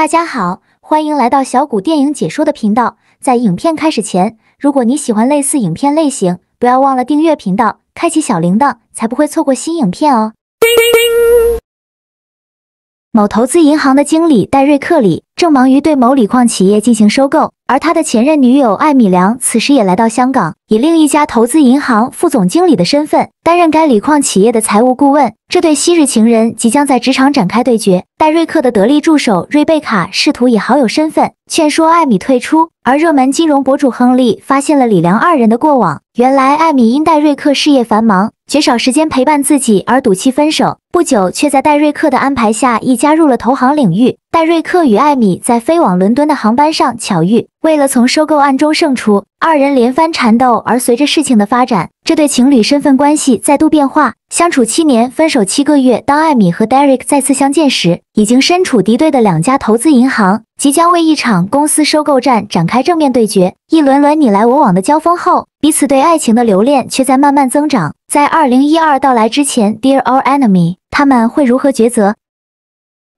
大家好，欢迎来到小谷电影解说的频道。在影片开始前，如果你喜欢类似影片类型，不要忘了订阅频道，开启小铃铛，才不会错过新影片哦。某投资银行的经理戴瑞克里正忙于对某锂矿企业进行收购。而他的前任女友艾米良此时也来到香港，以另一家投资银行副总经理的身份担任该锂矿企业的财务顾问。这对昔日情人即将在职场展开对决。戴瑞克的得力助手瑞贝卡试图以好友身份劝说艾米退出，而热门金融博主亨利发现了李良二人的过往。原来艾米因戴瑞克事业繁忙，绝少时间陪伴自己而赌气分手，不久却在戴瑞克的安排下亦加入了投行领域。戴瑞克与艾米在飞往伦敦的航班上巧遇。为了从收购案中胜出，二人连番缠斗。而随着事情的发展，这对情侣身份关系再度变化。相处七年，分手七个月。当艾米和 Derek 再次相见时，已经身处敌对的两家投资银行，即将为一场公司收购战展开正面对决。一轮轮你来我往的交锋后，彼此对爱情的留恋却在慢慢增长。在二零一二到来之前，Dear or Enemy，他们会如何抉择？